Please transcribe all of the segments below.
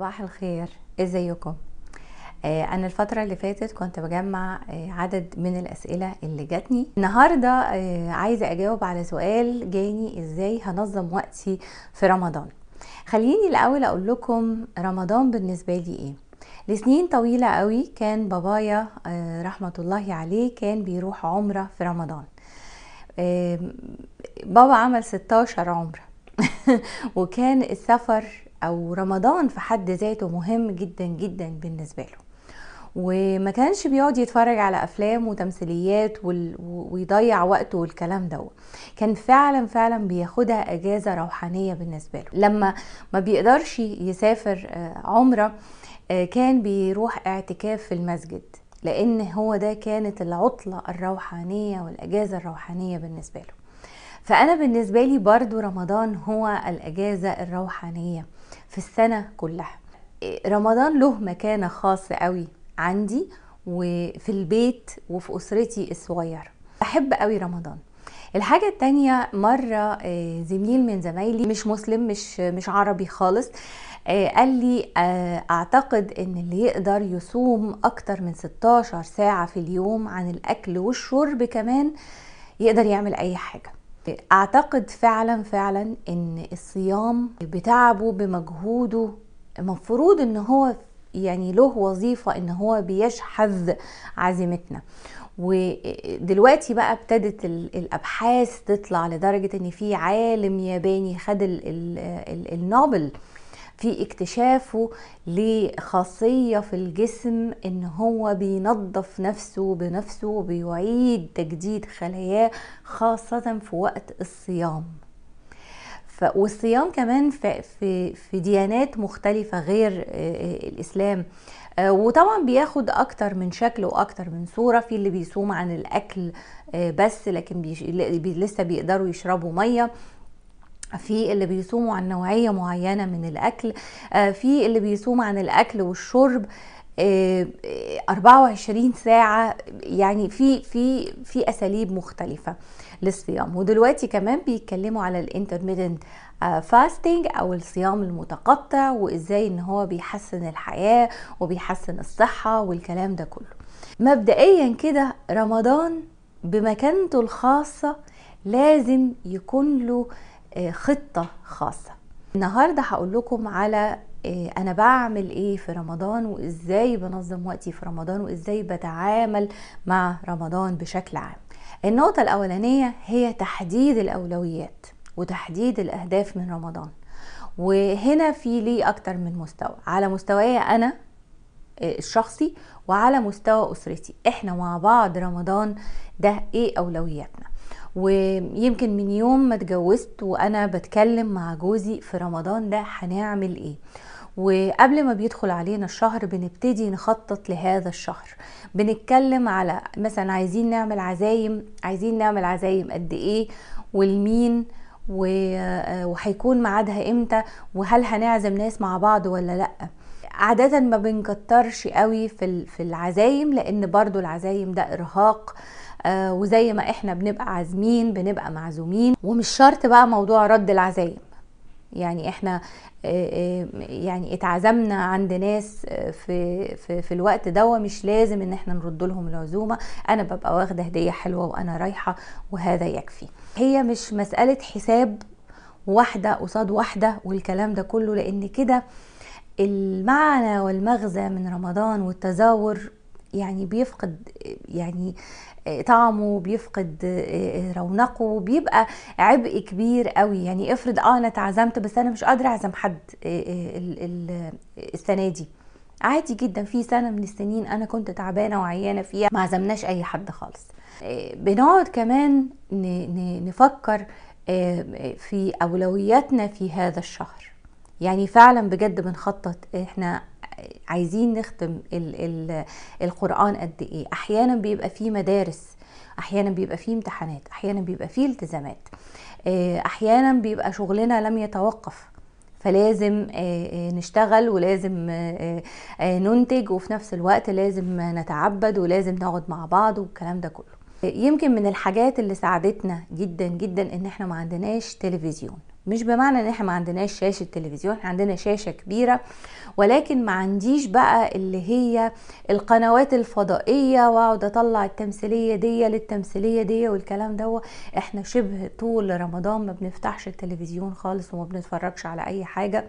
صباح الخير ازيكم آه، انا الفتره اللي فاتت كنت بجمع آه، عدد من الاسئله اللي جاتني النهارده آه، عايزه اجاوب على سؤال جاني ازاي هنظم وقتي في رمضان خليني الاول اقول لكم رمضان بالنسبه لي ايه لسنين طويله قوي كان بابايا رحمه الله عليه كان بيروح عمره في رمضان بابا عمل 16 عمره وكان السفر او رمضان في حد ذاته مهم جدا جدا بالنسبه له وما كانش بيقعد يتفرج على افلام وتمثيليات ويضيع وقته والكلام ده كان فعلا فعلا بياخدها اجازه روحانيه بالنسبه له لما ما بيقدرش يسافر آه، عمره آه، كان بيروح اعتكاف في المسجد لان هو ده كانت العطله الروحانيه والاجازه الروحانيه بالنسبه له فانا بالنسبه لي برضو رمضان هو الاجازه الروحانيه في السنه كلها رمضان له مكانه خاصه قوي عندي وفي البيت وفي اسرتي الصغيره بحب قوي رمضان الحاجة التانية مرة آه، زميل من زمايلي مش مسلم مش مش عربي خالص آه، قال لي آه، اعتقد ان اللي يقدر يصوم اكتر من 16 ساعة في اليوم عن الاكل والشرب كمان يقدر يعمل اي حاجة اعتقد فعلا فعلا ان الصيام بتعبه بمجهوده مفروض ان هو يعني له وظيفة ان هو بيشحذ عزيمتنا ودلوقتي بقى ابتدت الابحاث تطلع لدرجة ان في عالم ياباني خد النوبل في اكتشافه لخاصية في الجسم ان هو بينظف نفسه بنفسه وبيعيد تجديد خلاياه خاصة في وقت الصيام والصيام كمان في, في, في ديانات مختلفة غير آه، آه، الإسلام آه، وطبعا بياخد اكتر من شكل واكتر من صورة في اللي بيصوم عن الاكل بس لكن بيش... لسه بيقدروا يشربوا مية في اللي بيصوموا عن نوعية معينة من الأكل آه، في اللي بيصوم عن الأكل والشرب 24 آه، آه، ساعة يعني في في في أساليب مختلفة للصيام ودلوقتي كمان بيتكلموا على الانترميتنت فاستنج او الصيام المتقطع وازاي ان هو بيحسن الحياة وبيحسن الصحة والكلام ده كله مبدئيا كده رمضان بمكانته الخاصة لازم يكون له آه، خطة خاصة النهاردة هقول لكم على آه، انا بعمل ايه في رمضان وازاي بنظم وقتي في رمضان وازاي بتعامل مع رمضان بشكل عام النقطة الاولانية هي تحديد الاولويات وتحديد الاهداف من رمضان وهنا في ليه اكتر من مستوى على مستواي انا آه، الشخصي وعلى مستوى اسرتي احنا مع بعض رمضان ده ايه اولوياتنا ويمكن من يوم ما اتجوزت وانا بتكلم مع جوزي في رمضان ده هنعمل ايه وقبل ما بيدخل علينا الشهر بنبتدي نخطط لهذا الشهر بنتكلم على مثلا عايزين نعمل عزايم عايزين نعمل عزايم قد ايه والمين وهيكون ميعادها امتى وهل هنعزم ناس مع بعض ولا لا عادة ما بنكترش قوي في في العزايم لان برضو العزايم ده ارهاق آه، وزي ما احنا بنبقى عازمين بنبقى معزومين ومش شرط بقى موضوع رد العزايم يعني احنا آه، آه، يعني اتعزمنا عند ناس في في, في الوقت ده مش لازم ان احنا نرد لهم العزومه انا ببقى واخده هديه حلوه وانا رايحه وهذا يكفي هي مش مساله حساب واحده قصاد واحده والكلام ده كله لان كده المعنى والمغزى من رمضان والتزاور يعني بيفقد يعني طعمه بيفقد آه، آه، رونقه بيبقى عبء كبير قوي يعني افرض اه انا اتعزمت بس انا مش قادره اعزم حد آه، السنه دي عادي جدا في سنه من السنين انا كنت تعبانه وعيانه فيها ما عزمناش اي حد خالص بنقعد كمان نفكر في اولوياتنا في هذا الشهر يعني فعلا بجد بنخطط احنا عايزين نختم الـ الـ القرآن قد إيه أحيانا بيبقى فيه مدارس احيانا بيبقى فيه امتحانات احيانا بيبقى فيه التزامات آه، احيانا بيبقى شغلنا لم يتوقف فلازم آه، آه، نشتغل ولازم ننتج وفي نفس الوقت لازم نتعبد ولازم نقعد مع بعض والكلام ده كله يمكن من الحاجات اللي ساعدتنا جدا جدا ان احنا ما عندناش تلفزيون مش بمعنى ان احنا ما عندناش شاشه تلفزيون احنا عندنا شاشه كبيره ولكن ما عنديش بقى اللي هي القنوات الفضائيه واقعد اطلع التمثيليه دي للتمثيليه دي والكلام ده احنا شبه طول رمضان ما بنفتحش التلفزيون خالص وما بنتفرجش على اي حاجه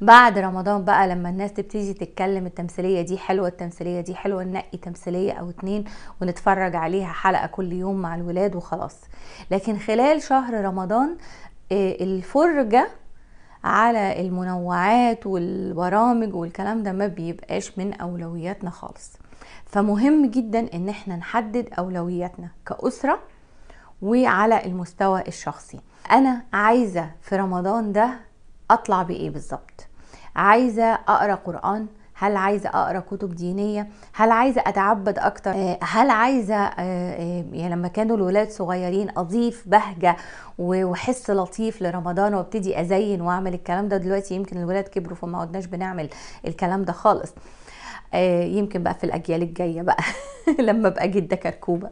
بعد رمضان بقى لما الناس تبتدي تتكلم التمثيلية دي حلوة التمثيلية دي حلوة ننقي تمثيلية أو اتنين ونتفرج عليها حلقة كل يوم مع الولاد وخلاص لكن خلال شهر رمضان آه، الفرجة على المنوعات والبرامج والكلام ده ما بيبقاش من أولوياتنا خالص فمهم جدا ان احنا نحدد أولوياتنا كأسرة وعلى المستوى الشخصي انا عايزة في رمضان ده اطلع بايه بالظبط عايزه اقرا قران هل عايزه اقرا كتب دينيه هل عايزه اتعبد اكتر آه، هل عايزه آه، آه، يعني لما كانوا الولاد صغيرين اضيف بهجه وحس لطيف لرمضان وابتدي ازين واعمل الكلام ده دلوقتي يمكن الولاد كبروا فما عدناش بنعمل الكلام ده خالص يمكن بقى في الاجيال الجايه بقى لما ابقى جده كركوبه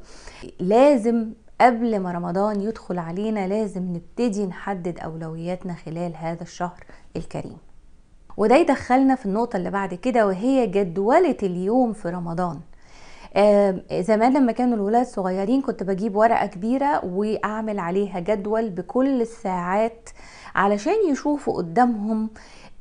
لازم قبل ما رمضان يدخل علينا لازم نبتدي نحدد أولوياتنا خلال هذا الشهر الكريم وده يدخلنا في النقطة اللي بعد كده وهي جدولة اليوم في رمضان زمان لما كانوا الولاد صغيرين كنت بجيب ورقة كبيرة وأعمل عليها جدول بكل الساعات علشان يشوفوا قدامهم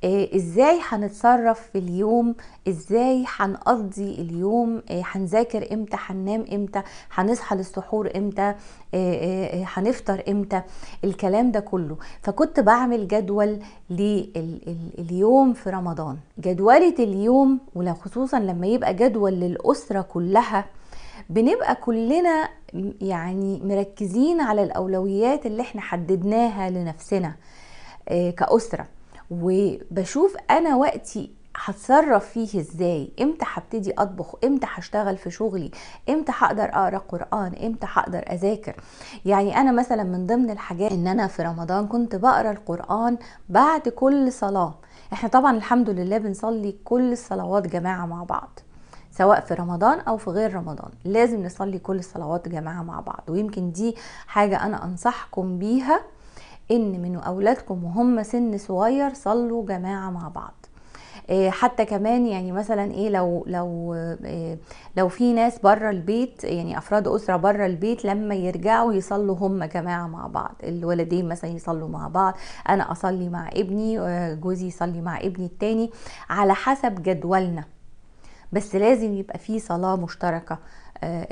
إيه، ازاي هنتصرف في اليوم ازاي هنقضي اليوم إيه، هنذاكر امتى هننام امتى هنصحى للسحور امتى إيه، هنفطر امتى الكلام ده كله فكنت بعمل جدول لليوم في رمضان جدولة اليوم وخصوصا خصوصا لما يبقى جدول للأسرة كلها بنبقى كلنا يعني مركزين على الأولويات اللي احنا حددناها لنفسنا كأسرة وبشوف انا وقتي هتصرف فيه ازاي امتى هبتدي اطبخ امتى هشتغل في شغلي امتى هقدر اقرا قران امتى هقدر اذاكر يعني انا مثلا من ضمن الحاجات ان انا في رمضان كنت بقرا القران بعد كل صلاه احنا طبعا الحمد لله بنصلي كل الصلوات جماعه مع بعض سواء في رمضان او في غير رمضان لازم نصلي كل الصلوات جماعه مع بعض ويمكن دي حاجه انا انصحكم بيها ان من اولادكم وهم سن صغير صلوا جماعه مع بعض آه، حتى كمان يعني مثلا ايه لو لو آه، لو في ناس بره البيت يعني افراد اسره بره البيت لما يرجعوا يصلوا هم جماعه مع بعض الولدين مثلا يصلوا مع بعض انا اصلي مع ابني آه، جوزي يصلي مع ابني التاني على حسب جدولنا بس لازم يبقى في صلاه مشتركه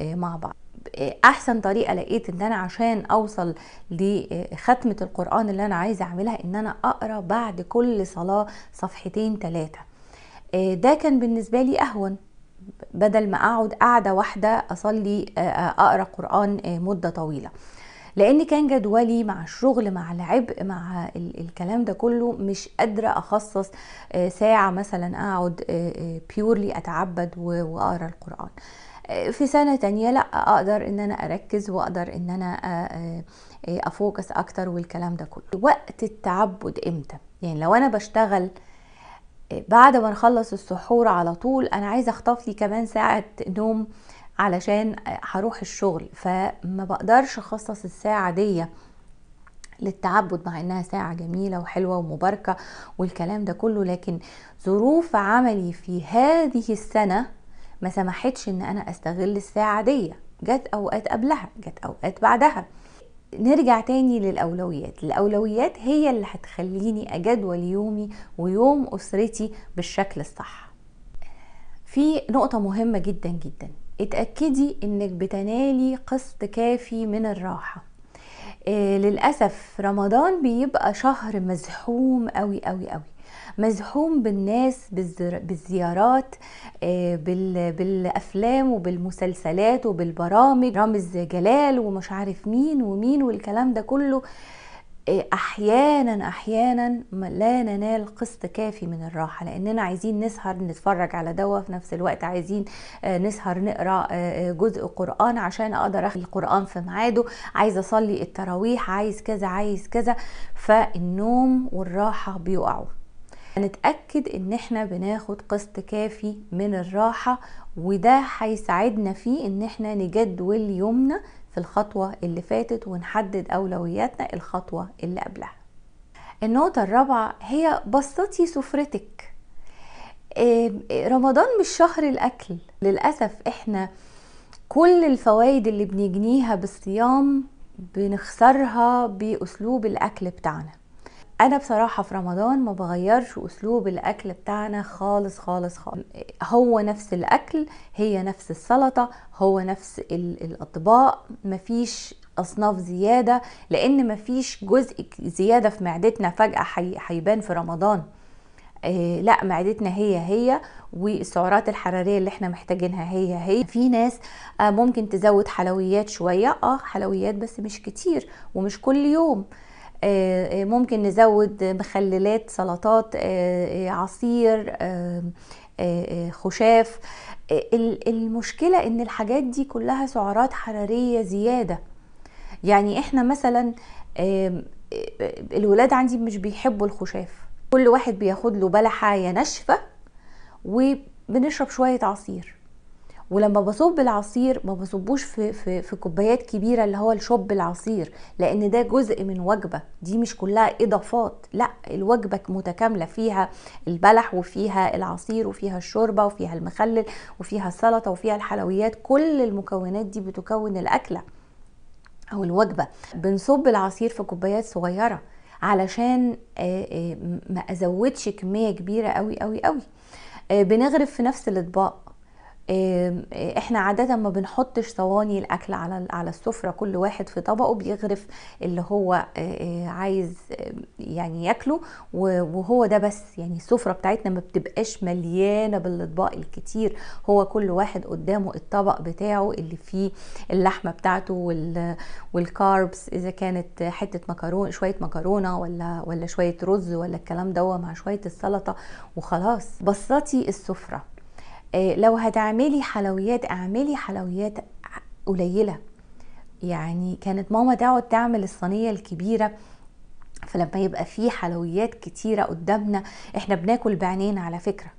مع بعض احسن طريقه لقيت ان انا عشان اوصل لختمه آه، القران اللي انا عايزه اعملها ان انا اقرا بعد كل صلاه صفحتين ثلاثه آه، ده كان بالنسبه لي اهون بدل ما اقعد قاعده واحده اصلي آه، اقرا قران مده طويله لان كان جدولي مع الشغل مع العبء مع الكلام ده كله مش قادره اخصص ساعه مثلا اقعد بيورلي اتعبد واقرا القران في سنة تانية لا اقدر ان انا اركز واقدر ان انا آه، آه، آه، افوكس اكتر والكلام ده كله وقت التعبد امتى يعني لو انا بشتغل بعد ما نخلص السحور على طول انا عايزه اخطف لي كمان ساعه نوم علشان هروح الشغل فما بقدرش اخصص الساعه دي للتعبد مع انها ساعه جميله وحلوه ومباركه والكلام ده كله لكن ظروف عملي في هذه السنه ما سمحتش ان انا استغل الساعه دي جت اوقات قبلها جت اوقات بعدها نرجع تاني للأولويات الأولويات هي اللي هتخليني أجدول يومي ويوم أسرتي بالشكل الصح في نقطة مهمة جدا جدا اتأكدي انك بتنالي قسط كافي من الراحة إيه للأسف رمضان بيبقى شهر مزحوم قوي قوي قوي مزحوم بالناس بالزيارات آه، بالافلام وبالمسلسلات وبالبرامج رامز جلال ومش عارف مين ومين والكلام ده كله آه، احيانا احيانا لا ننال قسط كافي من الراحه لاننا عايزين نسهر نتفرج على دوا في نفس الوقت عايزين آه، نسهر نقرا جزء قران عشان اقدر اخد القران في ميعاده عايز اصلي التراويح عايز كذا عايز كذا فالنوم والراحه بيقعوا هنتأكد ان احنا بناخد قسط كافي من الراحة وده هيساعدنا فيه ان احنا نجدول يومنا في الخطوة اللي فاتت ونحدد اولوياتنا الخطوة اللي قبلها النقطة الرابعة هي بسطي سفرتك رمضان مش شهر الاكل للأسف احنا كل الفوائد اللي بنجنيها بالصيام بنخسرها بأسلوب الأكل بتاعنا انا بصراحه في رمضان ما بغيرش اسلوب الاكل بتاعنا خالص خالص خالص هو نفس الاكل هي نفس السلطه هو نفس الاطباق مفيش اصناف زياده لان مفيش جزء زياده في معدتنا فجاه هيبان في رمضان إيه لا معدتنا هي هي والسعرات الحراريه اللي احنا محتاجينها هي هي في ناس آه ممكن تزود حلويات شويه اه حلويات بس مش كتير ومش كل يوم آه، آه، ممكن نزود مخللات سلطات آه، عصير خشاف المشكلة ان الحاجات دي كلها سعرات حرارية زيادة يعني احنا مثلا الولاد عندي مش بيحبوا الخشاف كل واحد بياخد له بلحة ناشفة وبنشرب شوية عصير ولما بصب العصير ما بصبوش في, في, في كوبايات كبيره اللي هو الشوب العصير لان ده جزء من وجبه دي مش كلها اضافات لا الوجبه متكامله فيها البلح وفيها العصير وفيها الشوربه وفيها المخلل وفيها السلطه وفيها الحلويات كل المكونات دي بتكون الاكله او الوجبه بنصب العصير في كوبايات صغيره علشان آه، آه، ما ازودش كميه كبيره قوي قوي قوي آه، بنغرف في نفس الاطباق آه، احنا عادة ما بنحطش صواني الاكل على على السفرة كل واحد في طبقه بيغرف اللي هو آه، آه، عايز يعني ياكله وهو ده بس يعني السفرة بتاعتنا ما بتبقاش مليانة بالاطباق الكتير هو كل واحد قدامه الطبق بتاعه اللي فيه اللحمة بتاعته والكاربس اذا كانت حتة مكرونة شوية مكرونة ولا ولا شوية رز ولا الكلام ده مع شوية السلطة وخلاص بسطي السفرة آه، لو هتعملي حلويات اعملي حلويات قليله يعني كانت ماما تقعد تعمل الصينيه الكبيره فلما يبقى في حلويات كتيره قدامنا احنا بناكل بعنين على فكره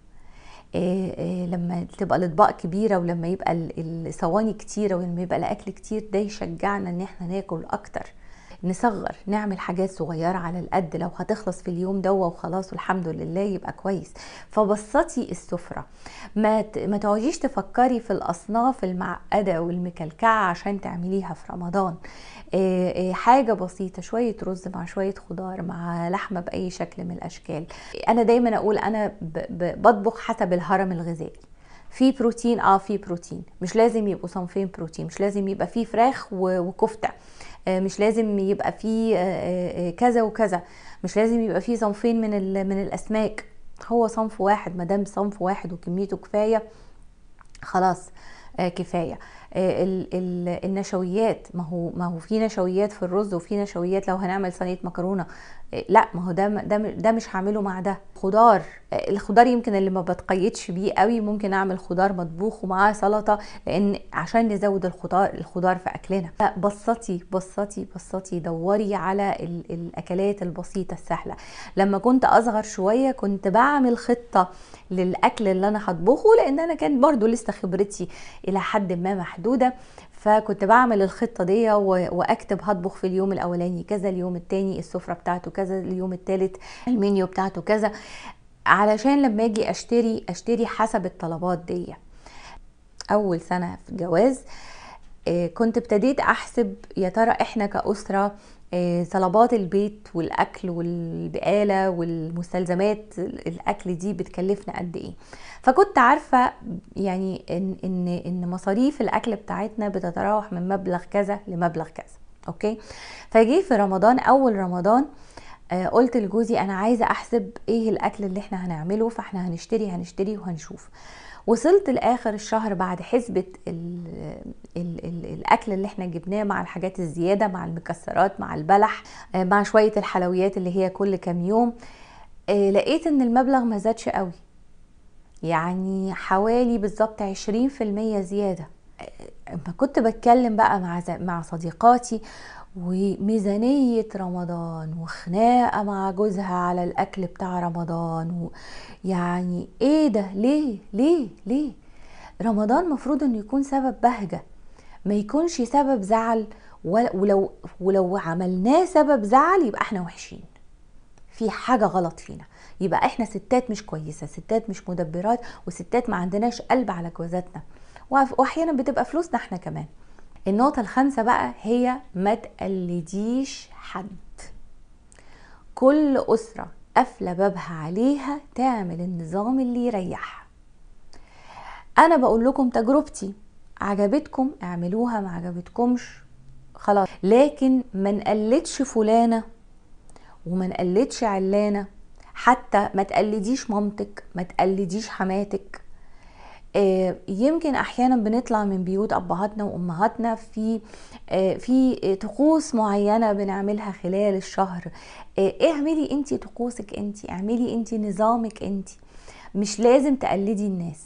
إيه إيه لما تبقى الاطباق كبيره ولما يبقى الصواني كتيره ولما يبقى الاكل كتير ده يشجعنا ان احنا ناكل اكتر نصغر نعمل حاجات صغيره على القد لو هتخلص في اليوم ده وخلاص والحمد لله يبقى كويس فبسطي السفره ما ما تقعديش تفكري في الاصناف المعقده والمكلكعه عشان تعمليها في رمضان حاجه بسيطه شويه رز مع شويه خضار مع لحمه باي شكل من الاشكال انا دايما اقول انا بطبخ حسب الهرم الغذائي في بروتين اه في بروتين مش لازم يبقوا صنفين بروتين مش لازم يبقى في فراخ وكفته آه، مش لازم يبقى فيه آه، آه، كذا وكذا مش لازم يبقى فيه صنفين من من الاسماك هو صنف واحد ما دام صنف واحد وكميته كفايه خلاص كفايه آه، النشويات ما هو ما هو في نشويات في الرز وفي نشويات لو هنعمل صينيه مكرونه آه، لا ما هو ده ده ده مش هعمله مع ده خضار آه، الخضار يمكن اللي ما بتقيدش بيه قوي ممكن اعمل خضار مطبوخ ومعاه سلطه لان عشان نزود الخضار الخضار في اكلنا بصتي بسطي بسطي دوري على الاكلات البسيطه السهله لما كنت اصغر شويه كنت بعمل خطه للاكل اللي انا هطبخه لان انا كان برضو لسه خبرتي الى حد ما محدوده محدودة فكنت بعمل الخطة دي واكتب هطبخ في اليوم الاولاني كذا اليوم التاني السفرة بتاعته كذا اليوم التالت المنيو بتاعته كذا علشان لما اجي اشتري اشتري حسب الطلبات دي اول سنة في الجواز آه، كنت ابتديت احسب يا ترى احنا كأسرة آه، طلبات البيت والاكل والبقاله والمستلزمات الاكل دي بتكلفنا قد ايه فكنت عارفه يعني ان ان ان مصاريف الاكل بتاعتنا بتتراوح من مبلغ كذا لمبلغ كذا اوكي فجي في رمضان اول رمضان آه، قلت لجوزي انا عايزه احسب ايه الاكل اللي احنا هنعمله فاحنا هنشتري هنشتري وهنشوف وصلت لاخر الشهر بعد حسبه الاكل اللي احنا جبناه مع الحاجات الزياده مع المكسرات مع البلح آه، مع شويه الحلويات اللي هي كل كام يوم آه، لقيت ان المبلغ ما زادش قوي يعني حوالي بالظبط 20% زياده آه، ما كنت بتكلم بقى مع مع صديقاتي وميزانية رمضان وخناقة مع جوزها على الأكل بتاع رمضان و... يعني إيه ده ليه ليه ليه رمضان مفروض إنه يكون سبب بهجة ما يكونش سبب زعل ولو ولو عملناه سبب زعل يبقى احنا وحشين في حاجة غلط فينا يبقى احنا ستات مش كويسة ستات مش مدبرات وستات ما عندناش قلب على جوازاتنا واحيانا بتبقى فلوسنا احنا كمان النقطة الخامسة بقى هي ما تقلديش حد كل أسرة قافلة بابها عليها تعمل النظام اللي يريح أنا بقول لكم تجربتي عجبتكم اعملوها ما عجبتكمش خلاص لكن ما نقلدش فلانة وما نقلدش علانة حتى ما تقلديش مامتك ما تقلديش حماتك آه، يمكن احيانا بنطلع من بيوت ابهاتنا وامهاتنا في آه، في طقوس معينه بنعملها خلال الشهر آه، إيه، اعملي انت طقوسك انت اعملي انت نظامك انت مش لازم تقلدي الناس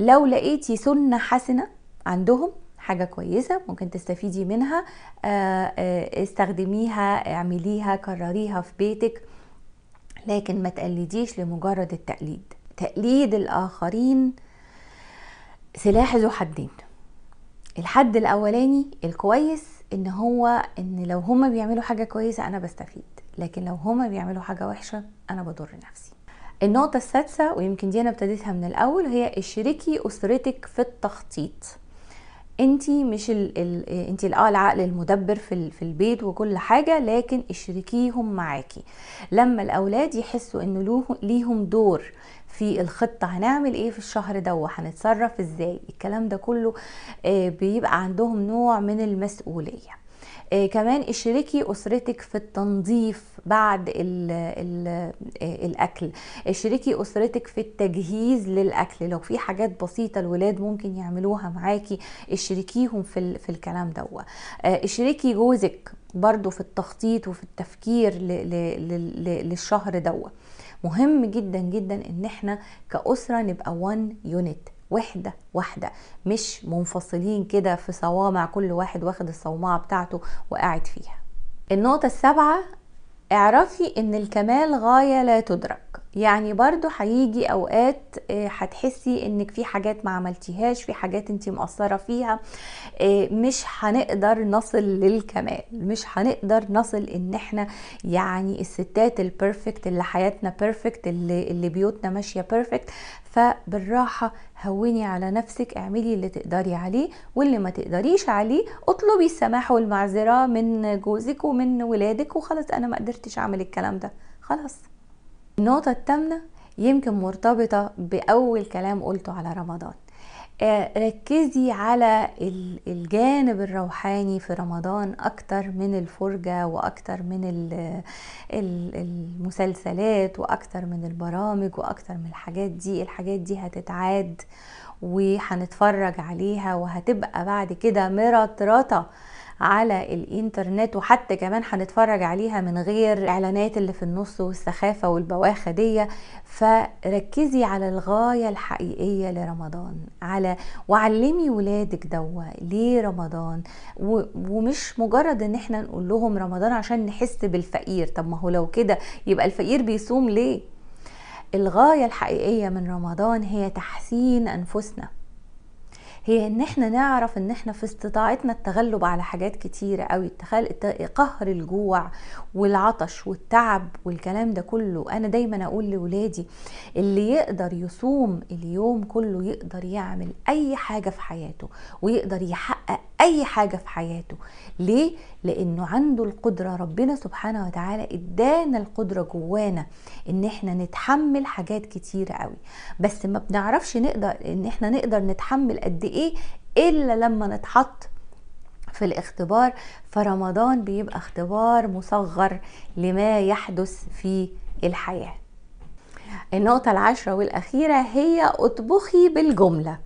لو لقيتي سنه حسنه عندهم حاجة كويسة ممكن تستفيدي منها استخدميها اعمليها كرريها في بيتك لكن ما تقلديش لمجرد التقليد تقليد الآخرين سلاح ذو حدين الحد الاولاني الكويس ان هو ان لو هما بيعملوا حاجه كويسه انا بستفيد لكن لو هما بيعملوا حاجه وحشه انا بضر نفسي النقطه السادسه ويمكن دي انا ابتديتها من الاول هي اشركي اسرتك في التخطيط انت مش الـ الـ انت اه العقل المدبر في في البيت وكل حاجه لكن اشركيهم معاكي لما الاولاد يحسوا ان ليهم دور في الخطه هنعمل ايه في الشهر ده وهنتصرف ازاي الكلام ده كله آه، بيبقى عندهم نوع من المسؤوليه آه، كمان اشركي اسرتك في التنظيف بعد الـ الـ آه، الاكل اشركي اسرتك في التجهيز للاكل لو في حاجات بسيطه الولاد ممكن يعملوها معاكي اشركيهم في في الكلام ده اشركي جوزك برضو في التخطيط وفي التفكير للشهر ده مهم جدا جدا ان احنا كأسرة نبقى وان يونت وحدة واحدة مش منفصلين كده في صوامع كل واحد واخد الصومعة بتاعته وقاعد فيها النقطة السابعة اعرفي ان الكمال غاية لا تدرك يعني برضو هيجي اوقات آه، هتحسي انك في حاجات ما عملتيهاش في حاجات انت مقصره فيها آه، مش هنقدر نصل للكمال مش هنقدر نصل ان احنا يعني الستات البرفكت اللي حياتنا بيرفكت اللي, اللي بيوتنا ماشيه بيرفكت فبالراحه هوني على نفسك اعملي اللي تقدري عليه واللي ما تقدريش عليه اطلبي السماح والمعذره من جوزك ومن ولادك وخلاص انا ما قدرتش اعمل الكلام ده خلاص النقطة الثامنة يمكن مرتبطة بأول كلام قلته على رمضان آه، ركزي على الجانب الروحاني في رمضان اكتر من الفرجة واكتر من المسلسلات واكتر من البرامج واكتر من الحاجات دي الحاجات دي هتتعاد وهنتفرج عليها وهتبقى بعد كده مرطرطة على الانترنت وحتى كمان هنتفرج عليها من غير اعلانات اللي في النص والسخافه والبواخه دي فركزي على الغايه الحقيقيه لرمضان على وعلمي ولادك دوا ليه رمضان و... ومش مجرد ان احنا نقول لهم رمضان عشان نحس بالفقير طب ما هو لو كده يبقى الفقير بيصوم ليه الغايه الحقيقيه من رمضان هي تحسين انفسنا هي ان احنا نعرف ان احنا في استطاعتنا التغلب على حاجات كتيرة قوي قهر الجوع والعطش والتعب والكلام ده كله انا دايما اقول لولادي اللي يقدر يصوم اليوم كله يقدر يعمل اي حاجة في حياته ويقدر يحقق اي حاجة في حياته ليه لانه عنده القدره ربنا سبحانه وتعالى ادانا القدره جوانا ان احنا نتحمل حاجات كتيره قوي بس ما بنعرفش نقدر ان احنا نقدر نتحمل قد ايه الا لما نتحط في الاختبار فرمضان بيبقى اختبار مصغر لما يحدث في الحياه النقطه العاشره والاخيره هي اطبخي بالجمله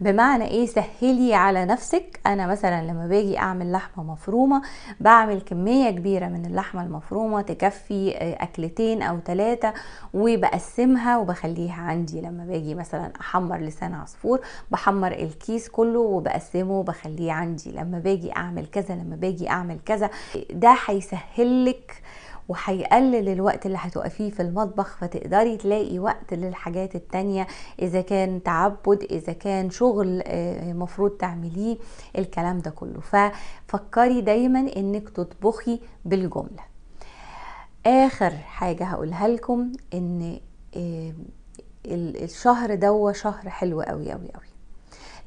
بمعنى ايه سهلي على نفسك انا مثلا لما باجي اعمل لحمه مفرومه بعمل كميه كبيره من اللحمه المفرومه تكفي آه، اكلتين او ثلاثه وبقسمها وبخليها عندي لما باجي مثلا احمر لسان عصفور بحمر الكيس كله وبقسمه وبخليه عندي لما باجي اعمل كذا لما باجي اعمل كذا ده هيسهلك وهيقلل الوقت اللي هتقفيه في المطبخ فتقدري تلاقي وقت للحاجات التانية اذا كان تعبد اذا كان شغل آه، مفروض تعمليه الكلام ده كله ففكري دايما انك تطبخي بالجملة اخر حاجة هقولها لكم ان آه، الشهر ده شهر حلو قوي قوي قوي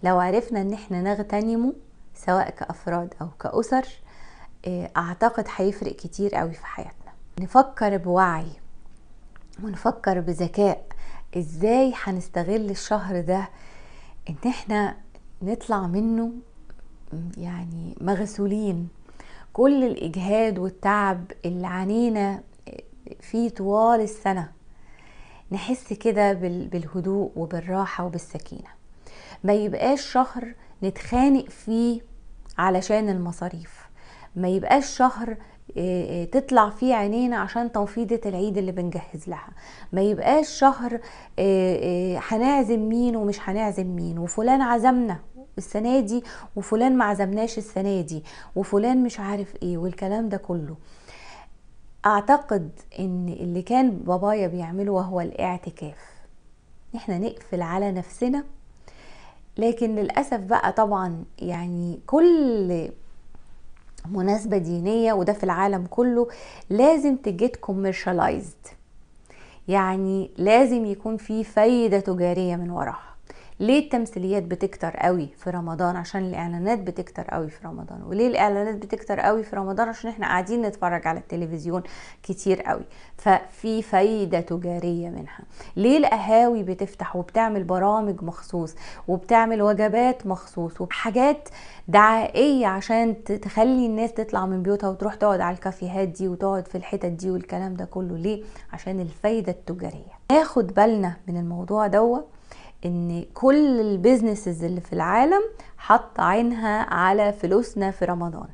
لو عرفنا ان احنا نغتنمه سواء كافراد او كاسر آه، اعتقد هيفرق كتير قوي في حياتنا نفكر بوعي ونفكر بذكاء ازاي هنستغل الشهر ده ان احنا نطلع منه يعني مغسولين كل الاجهاد والتعب اللي عانينا فيه طوال السنه نحس كده بالهدوء وبالراحه وبالسكينه ما يبقاش شهر نتخانق فيه علشان المصاريف ما يبقاش شهر آه، آه، تطلع فيه عينينا عشان توفيدة العيد اللي بنجهز لها ما يبقاش شهر آه، هنعزم مين ومش هنعزم مين وفلان عزمنا السنة دي وفلان ما عزمناش السنة دي وفلان مش عارف ايه والكلام ده كله اعتقد ان اللي كان بابايا بيعمله وهو الاعتكاف احنا نقفل على نفسنا لكن للاسف بقى طبعا يعني كل مناسبة دينية وده في العالم كله لازم تجد كوميرشاليزد يعني لازم يكون في فايدة تجارية من وراها ليه التمثيليات بتكتر قوي في رمضان عشان الاعلانات بتكتر قوي في رمضان وليه الاعلانات بتكتر قوي في رمضان عشان احنا قاعدين نتفرج على التلفزيون كتير قوي ففي فايده تجاريه منها ليه القهاوي بتفتح وبتعمل برامج مخصوص وبتعمل وجبات مخصوص وحاجات دعائيه عشان تخلي الناس تطلع من بيوتها وتروح تقعد على الكافيهات دي وتقعد في الحتت دي والكلام ده كله ليه عشان الفايده التجاريه ناخد بالنا من الموضوع دوت ان كل البيزنسز اللي في العالم حط عينها على فلوسنا في رمضان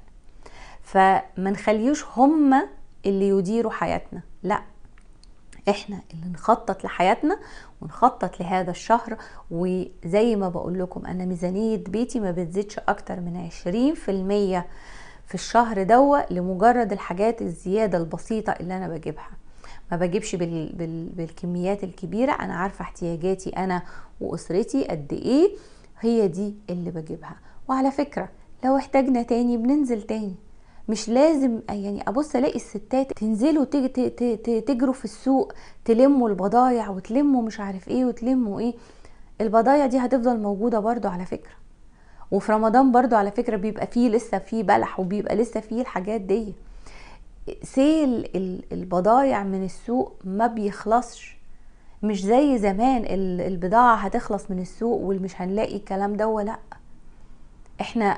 فما نخليوش هم اللي يديروا حياتنا لا احنا اللي نخطط لحياتنا ونخطط لهذا الشهر وزي ما بقول لكم انا ميزانية بيتي ما بتزيدش اكتر من عشرين في المية في الشهر دوا لمجرد الحاجات الزيادة البسيطة اللي انا بجيبها ما بجيبش بال... بال... بالكميات الكبيره انا عارفه احتياجاتي انا واسرتي قد ايه هي دي اللي بجيبها وعلى فكره لو احتاجنا تاني بننزل تاني مش لازم يعني ابص الاقي الستات تنزلوا تجروا في السوق تلموا البضايع وتلموا مش عارف ايه وتلموا ايه البضايع دي هتفضل موجوده برضو على فكره وفي رمضان برضو على فكره بيبقى فيه لسه فيه بلح وبيبقى لسه فيه الحاجات دي سيل البضايع من السوق ما بيخلصش مش زي زمان البضاعة هتخلص من السوق والمش هنلاقي الكلام ده لا احنا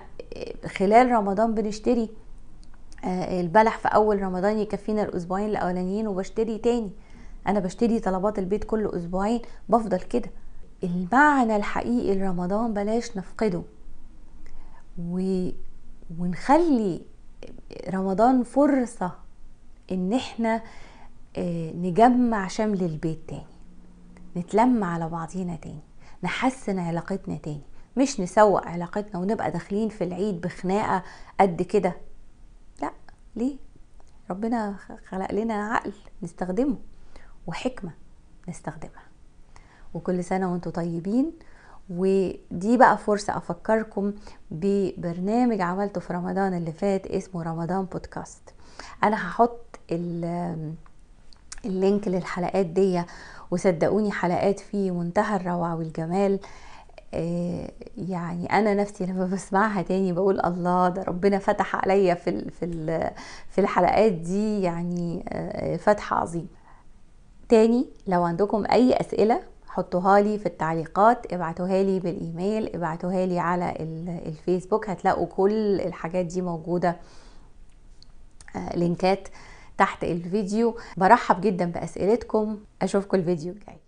خلال رمضان بنشتري آه، البلح في اول رمضان يكفينا الاسبوعين الاولانيين وبشتري تاني انا بشتري طلبات البيت كل اسبوعين بفضل كده المعنى الحقيقي لرمضان بلاش نفقده و... ونخلي رمضان فرصة ان احنا آه، نجمع شمل البيت تاني نتلم على بعضينا تاني نحسن علاقتنا تاني مش نسوق علاقتنا ونبقى داخلين في العيد بخناقة قد كده لا ليه ربنا خلق لنا عقل نستخدمه وحكمة نستخدمها وكل سنة وانتم طيبين ودي بقى فرصة أفكركم ببرنامج عملته في رمضان اللي فات اسمه رمضان بودكاست أنا هحط اللينك للحلقات دي وصدقوني حلقات في منتهى الروعة والجمال آه، يعني انا نفسي لما بسمعها تاني بقول الله ده ربنا فتح عليا في في في الحلقات دي يعني آه، آه، فتح عظيم تاني لو عندكم اي اسئله حطوها لي في التعليقات ابعتوها لي بالايميل ابعتوها لي على الفيسبوك هتلاقوا كل الحاجات دي موجوده آه، لينكات تحت الفيديو برحب جدا باسئلتكم اشوفكم الفيديو الجاي